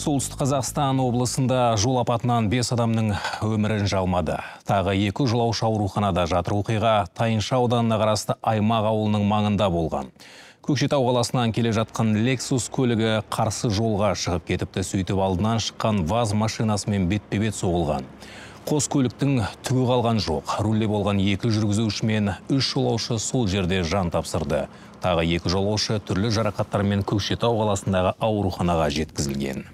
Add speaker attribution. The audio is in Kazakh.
Speaker 1: Солтүстік Қазақстан облысында жол апатынан бес адамның өмірін жалмады. Тағы екі жолаушы ауруханада жатыр оқиға Тайынша ауданына қарасты Аймақ ауылының маңында болған. Көкшетау қаласынан келе жатқан Lexus көлігі қарсы жолға шығып кетіпті сөйтіп алдынан шыққан ваз машинасымен бетпе-бет соғылған қос көліктің түгі қалған жоқ Рулде болған екі жүргізуші мен үш жолаушы сол жерде жан тапсырды тағы екі жолаушы түрлі жарақаттармен көкшетау қаласындағы ауруханаға жеткізілген